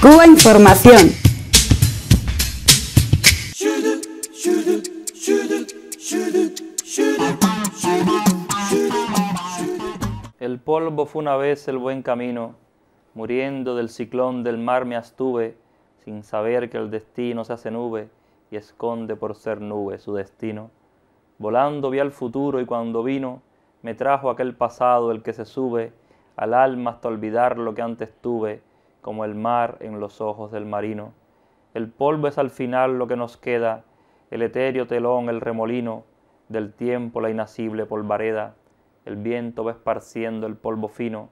Cuba Información. El polvo fue una vez el buen camino, muriendo del ciclón del mar me astuve, sin saber que el destino se hace nube y esconde por ser nube su destino. Volando vi al futuro y cuando vino, me trajo aquel pasado el que se sube al alma hasta olvidar lo que antes tuve como el mar en los ojos del marino. El polvo es al final lo que nos queda, el etéreo telón, el remolino, del tiempo la inacible polvareda, el viento va esparciendo el polvo fino,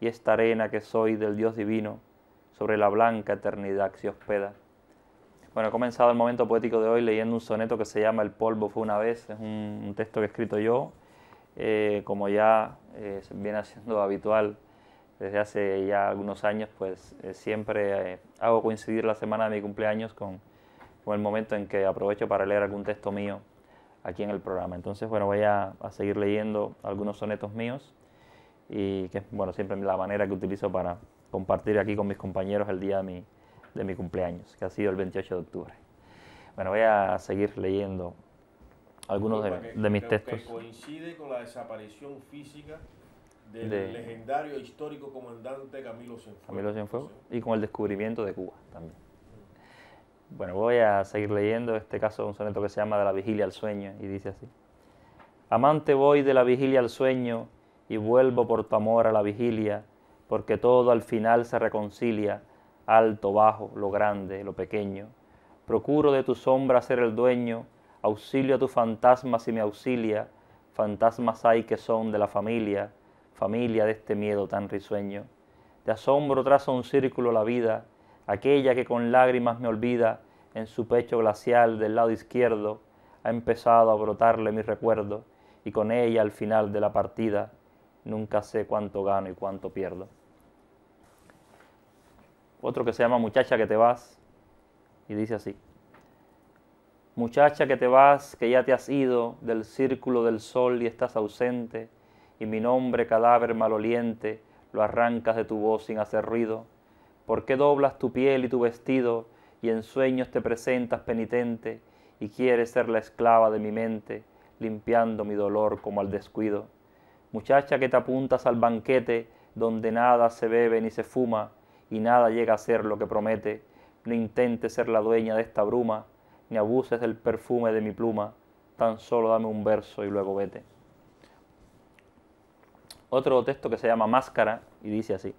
y esta arena que soy del Dios divino, sobre la blanca eternidad que se hospeda. Bueno, he comenzado el momento poético de hoy leyendo un soneto que se llama El polvo fue una vez, es un, texto que he escrito yo, eh, como ya eh, viene siendo habitual desde hace ya algunos años, pues eh, siempre eh, hago coincidir la semana de mi cumpleaños con, con, el momento en que aprovecho para leer algún texto mío aquí en el programa. Entonces, bueno, voy a, seguir leyendo algunos sonetos míos y que es, bueno, siempre la manera que utilizo para compartir aquí con mis compañeros el día de mi, de mi cumpleaños, que ha sido el 28 de octubre. Bueno, voy a seguir leyendo algunos de, mis textos. coincide con la desaparición física del legendario histórico comandante Camilo Cienfuegos. Camilo Cienfuegos y con el descubrimiento de Cuba también. Mm. Bueno, voy a seguir leyendo este caso, un soneto que se llama De la vigilia al sueño y dice así. Amante voy de la vigilia al sueño y vuelvo por tu amor a la vigilia, porque todo al final se reconcilia, alto, bajo, lo grande, lo pequeño. Procuro de tu sombra ser el dueño, auxilio a tu fantasma si me auxilia, fantasmas hay que son de la familia, familia de este miedo tan risueño. De asombro traza un círculo la vida, aquella que con lágrimas me olvida, en su pecho glacial del lado izquierdo, ha empezado a brotarle mi recuerdo, y con ella al final de la partida, nunca sé cuánto gano y cuánto pierdo. Otro que se llama Muchacha que te vas, y dice así. Muchacha que te vas, que ya te has ido del círculo del sol y estás ausente, y mi nombre, cadáver maloliente, lo arrancas de tu voz sin hacer ruido? ¿Por qué doblas tu piel y tu vestido y en sueños te presentas penitente y quieres ser la esclava de mi mente, limpiando mi dolor como al descuido? Muchacha que te apuntas al banquete donde nada se bebe ni se fuma y nada llega a ser lo que promete, no intentes ser la dueña de esta bruma, ni abuses del perfume de mi pluma, tan solo dame un verso y luego vete otro texto que se llama Máscara y dice así.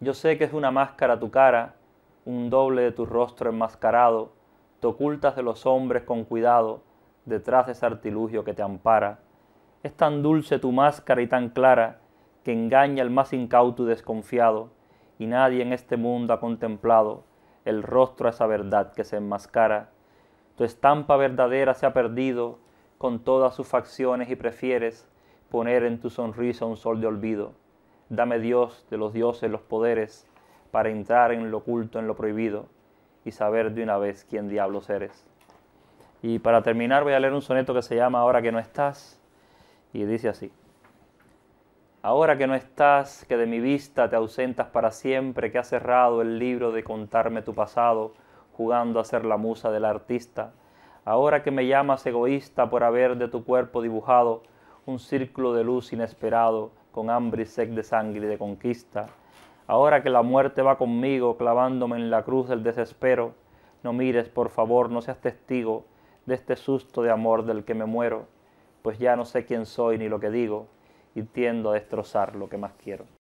Yo sé que es una máscara tu cara, un doble de tu rostro enmascarado, te ocultas de los hombres con cuidado, detrás de ese artilugio que te ampara. Es tan dulce tu máscara y tan clara, que engaña al más incauto y desconfiado, y nadie en este mundo ha contemplado el rostro a esa verdad que se enmascara. Tu estampa verdadera se ha perdido con todas sus facciones y prefieres poner en tu sonrisa un sol de olvido. Dame Dios de los dioses los poderes para entrar en lo oculto, en lo prohibido y saber de una vez quién diablos eres. Y para terminar voy a leer un soneto que se llama Ahora que no estás y dice así. Ahora que no estás, que de mi vista te ausentas para siempre, que has cerrado el libro de contarme tu pasado, jugando a ser la musa del artista. Ahora que me llamas egoísta por haber de tu cuerpo dibujado un círculo de luz inesperado, con hambre y sed de sangre y de conquista. Ahora que la muerte va conmigo, clavándome en la cruz del desespero, no mires, por favor, no seas testigo de este susto de amor del que me muero, pues ya no sé quién soy ni lo que digo, y tiendo a destrozar lo que más quiero.